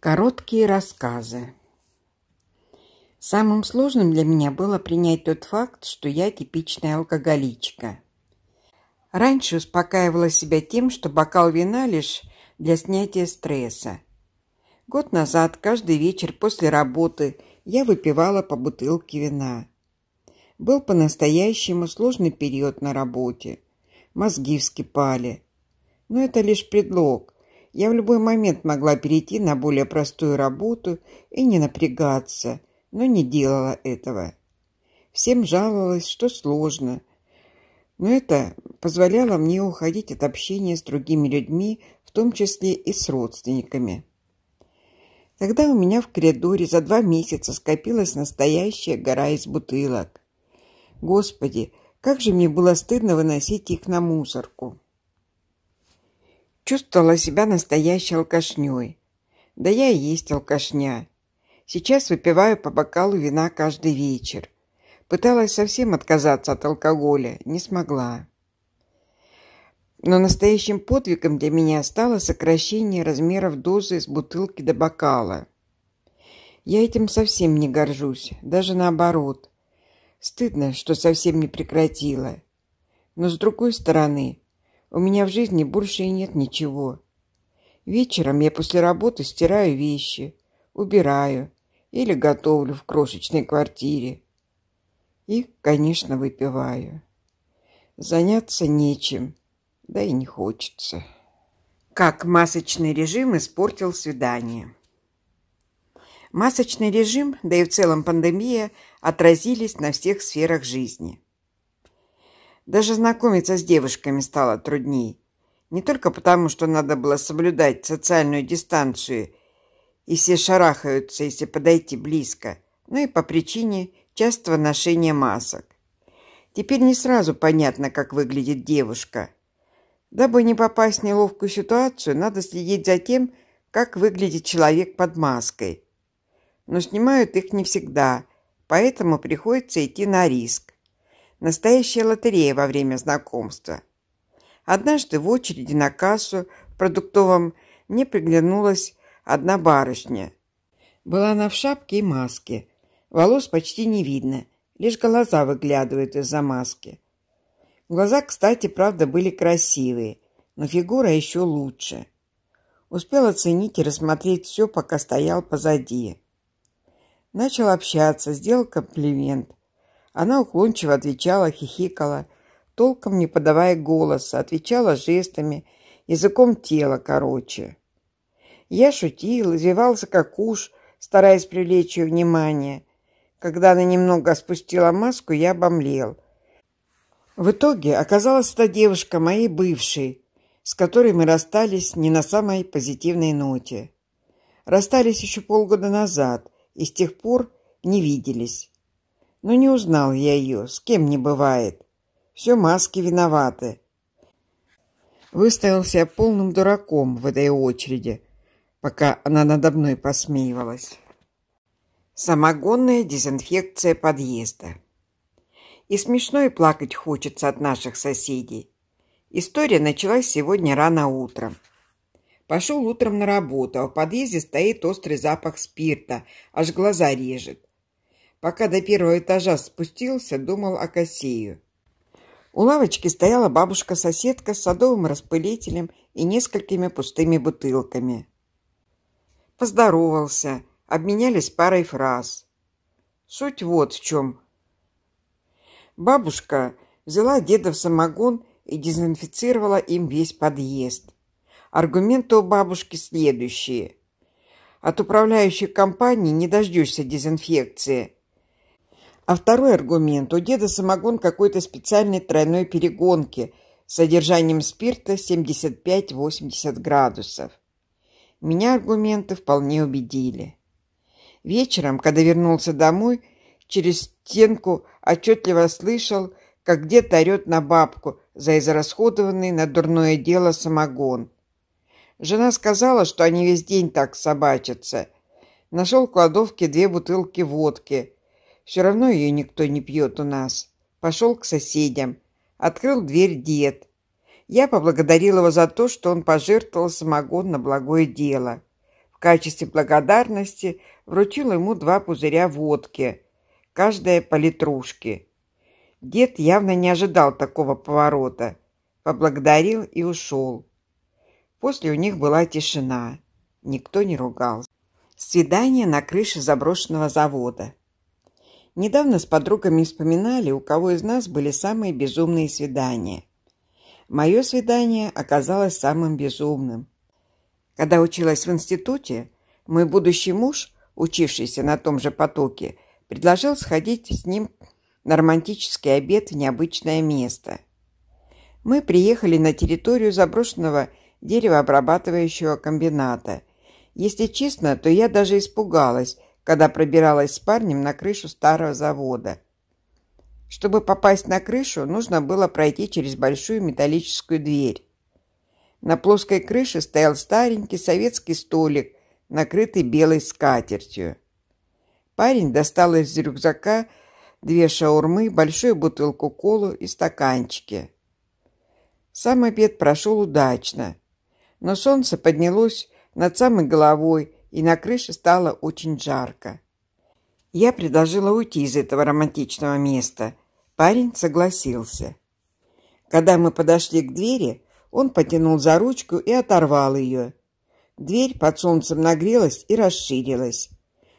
Короткие рассказы. Самым сложным для меня было принять тот факт, что я типичная алкоголичка. Раньше успокаивала себя тем, что бокал вина лишь для снятия стресса. Год назад каждый вечер после работы я выпивала по бутылке вина. Был по-настоящему сложный период на работе. Мозги вскипали. Но это лишь предлог – я в любой момент могла перейти на более простую работу и не напрягаться, но не делала этого. Всем жаловалась, что сложно, но это позволяло мне уходить от общения с другими людьми, в том числе и с родственниками. Тогда у меня в коридоре за два месяца скопилась настоящая гора из бутылок. Господи, как же мне было стыдно выносить их на мусорку. Чувствовала себя настоящей алкашней. Да я и есть алкашня. Сейчас выпиваю по бокалу вина каждый вечер. Пыталась совсем отказаться от алкоголя, не смогла. Но настоящим подвигом для меня стало сокращение размеров дозы с бутылки до бокала. Я этим совсем не горжусь, даже наоборот. Стыдно, что совсем не прекратила. Но с другой стороны, у меня в жизни больше и нет ничего. Вечером я после работы стираю вещи, убираю или готовлю в крошечной квартире. И, конечно, выпиваю. Заняться нечем, да и не хочется. Как масочный режим испортил свидание. Масочный режим, да и в целом пандемия, отразились на всех сферах жизни – даже знакомиться с девушками стало трудней, Не только потому, что надо было соблюдать социальную дистанцию, и все шарахаются, если подойти близко, но и по причине частого ношения масок. Теперь не сразу понятно, как выглядит девушка. Дабы не попасть в неловкую ситуацию, надо следить за тем, как выглядит человек под маской. Но снимают их не всегда, поэтому приходится идти на риск. Настоящая лотерея во время знакомства. Однажды в очереди на кассу в продуктовом мне приглянулась одна барышня. Была она в шапке и маске. Волос почти не видно, лишь глаза выглядывают из-за маски. Глаза, кстати, правда, были красивые, но фигура еще лучше. Успел оценить и рассмотреть все, пока стоял позади. Начал общаться, сделал комплимент. Она уклончиво отвечала, хихикала, толком не подавая голоса, отвечала жестами, языком тела короче. Я шутил, извивался как уж, стараясь привлечь ее внимание. Когда она немного спустила маску, я обомлел. В итоге оказалась эта девушка моей бывшей, с которой мы расстались не на самой позитивной ноте. Расстались еще полгода назад и с тех пор не виделись. Но не узнал я ее, с кем не бывает. Все маски виноваты. Выставил себя полным дураком в этой очереди, пока она надо мной посмеивалась. Самогонная дезинфекция подъезда. И смешно и плакать хочется от наших соседей. История началась сегодня рано утром. Пошел утром на работу, а в подъезде стоит острый запах спирта, аж глаза режет. Пока до первого этажа спустился, думал о Кассию. У лавочки стояла бабушка-соседка с садовым распылителем и несколькими пустыми бутылками. Поздоровался, обменялись парой фраз. Суть вот в чем. Бабушка взяла деда в самогон и дезинфицировала им весь подъезд. Аргументы у бабушки следующие. От управляющей компании не дождешься дезинфекции – а второй аргумент. У деда самогон какой-то специальной тройной перегонки с содержанием спирта 75-80 градусов. Меня аргументы вполне убедили. Вечером, когда вернулся домой, через стенку отчетливо слышал, как дед орет на бабку за израсходованный на дурное дело самогон. Жена сказала, что они весь день так собачатся. Нашел в кладовке две бутылки водки – все равно ее никто не пьет у нас. Пошел к соседям. Открыл дверь дед. Я поблагодарил его за то, что он пожертвовал самогон на благое дело. В качестве благодарности вручил ему два пузыря водки, каждая по литрушке. Дед явно не ожидал такого поворота. Поблагодарил и ушел. После у них была тишина. Никто не ругался. Свидание на крыше заброшенного завода. Недавно с подругами вспоминали, у кого из нас были самые безумные свидания. Мое свидание оказалось самым безумным. Когда училась в институте, мой будущий муж, учившийся на том же потоке, предложил сходить с ним на романтический обед в необычное место. Мы приехали на территорию заброшенного деревообрабатывающего комбината. Если честно, то я даже испугалась – когда пробиралась с парнем на крышу старого завода. Чтобы попасть на крышу, нужно было пройти через большую металлическую дверь. На плоской крыше стоял старенький советский столик, накрытый белой скатертью. Парень достал из рюкзака две шаурмы, большую бутылку колу и стаканчики. Сам обед прошел удачно, но солнце поднялось над самой головой, и на крыше стало очень жарко. Я предложила уйти из этого романтичного места. Парень согласился. Когда мы подошли к двери, он потянул за ручку и оторвал ее. Дверь под солнцем нагрелась и расширилась.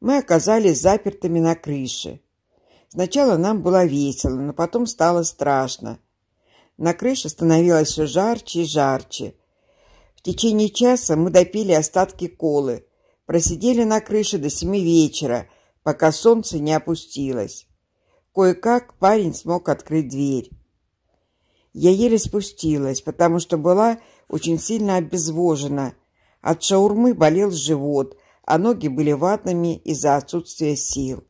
Мы оказались запертыми на крыше. Сначала нам было весело, но потом стало страшно. На крыше становилось все жарче и жарче. В течение часа мы допили остатки колы – просидели на крыше до семи вечера, пока солнце не опустилось. Кое-как парень смог открыть дверь. Я еле спустилась, потому что была очень сильно обезвожена. От шаурмы болел живот, а ноги были ватными из-за отсутствия сил.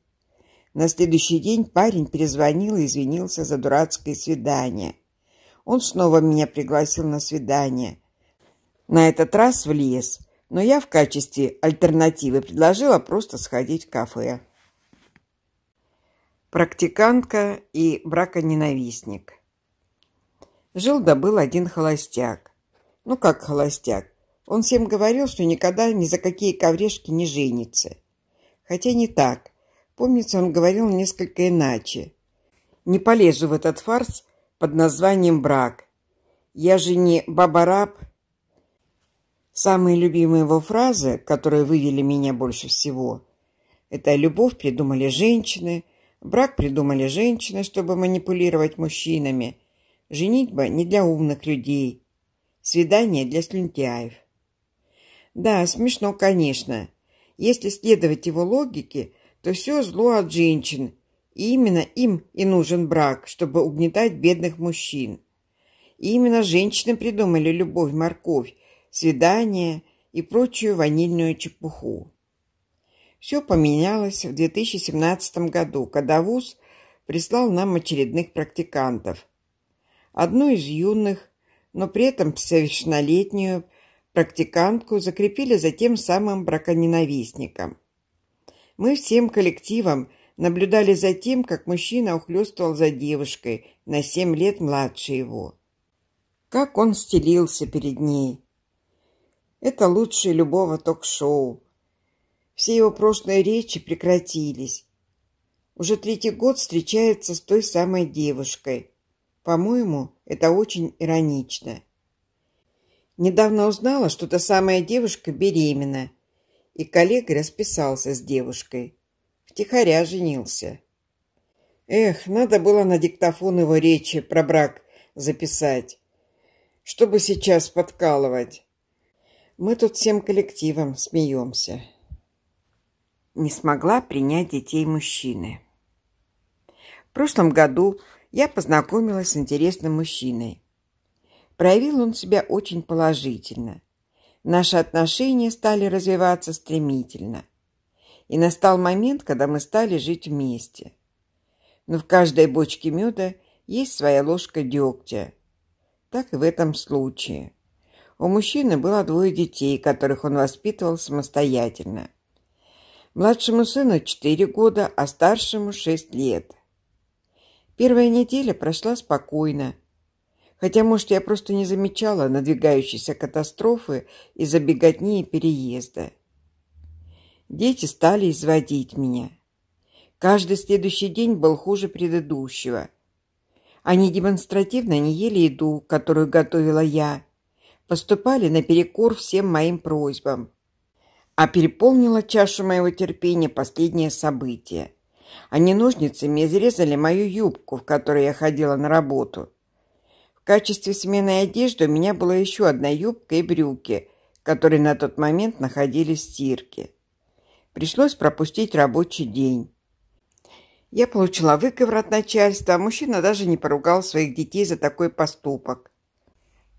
На следующий день парень перезвонил и извинился за дурацкое свидание. Он снова меня пригласил на свидание. На этот раз в лес – но я в качестве альтернативы предложила просто сходить в кафе. Практикантка и браконенавистник. Жил-да был один холостяк. Ну как холостяк? Он всем говорил, что никогда ни за какие коврешки не женится. Хотя не так. Помнится, он говорил несколько иначе. Не полезу в этот фарс под названием «брак». Я же не баба-раб Самые любимые его фразы, которые вывели меня больше всего, это «любовь придумали женщины», «брак придумали женщины, чтобы манипулировать мужчинами», «женитьба не для умных людей», «свидание для слюнтяев». Да, смешно, конечно. Если следовать его логике, то все зло от женщин, и именно им и нужен брак, чтобы угнетать бедных мужчин. И именно женщины придумали любовь-морковь, свидания и прочую ванильную чепуху. Все поменялось в 2017 году, когда ВУЗ прислал нам очередных практикантов. Одну из юных, но при этом совершеннолетнюю практикантку закрепили за тем самым браконенавистником. Мы всем коллективом наблюдали за тем, как мужчина ухлёстывал за девушкой на семь лет младше его. Как он стелился перед ней, это лучше любого ток-шоу. Все его прошлые речи прекратились. Уже третий год встречается с той самой девушкой. По-моему, это очень иронично. Недавно узнала, что та самая девушка беременна, и коллега расписался с девушкой. Втихаря женился. Эх, надо было на диктофон его речи про брак записать, чтобы сейчас подкалывать. Мы тут всем коллективом смеемся. Не смогла принять детей мужчины. В прошлом году я познакомилась с интересным мужчиной. Проявил он себя очень положительно. Наши отношения стали развиваться стремительно. И настал момент, когда мы стали жить вместе. Но в каждой бочке меда есть своя ложка дегтя. Так и в этом случае. У мужчины было двое детей, которых он воспитывал самостоятельно. Младшему сыну 4 года, а старшему 6 лет. Первая неделя прошла спокойно. Хотя, может, я просто не замечала надвигающейся катастрофы из-за беготни и переезда. Дети стали изводить меня. Каждый следующий день был хуже предыдущего. Они демонстративно не ели еду, которую готовила я, поступали наперекор всем моим просьбам. А переполнила чашу моего терпения последнее событие. Они ножницами изрезали мою юбку, в которой я ходила на работу. В качестве сменной одежды у меня была еще одна юбка и брюки, которые на тот момент находились в стирке. Пришлось пропустить рабочий день. Я получила выговор от начальства, а мужчина даже не поругал своих детей за такой поступок.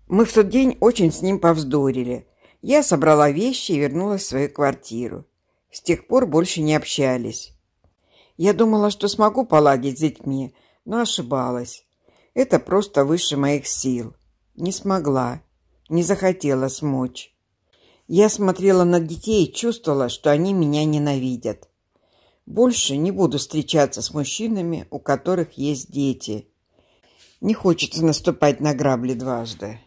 Мы в тот день очень с ним повздорили. Я собрала вещи и вернулась в свою квартиру. С тех пор больше не общались. Я думала, что смогу поладить с детьми, но ошибалась. Это просто выше моих сил. Не смогла, не захотела смочь. Я смотрела на детей и чувствовала, что они меня ненавидят. Больше не буду встречаться с мужчинами, у которых есть дети. Не хочется наступать на грабли дважды.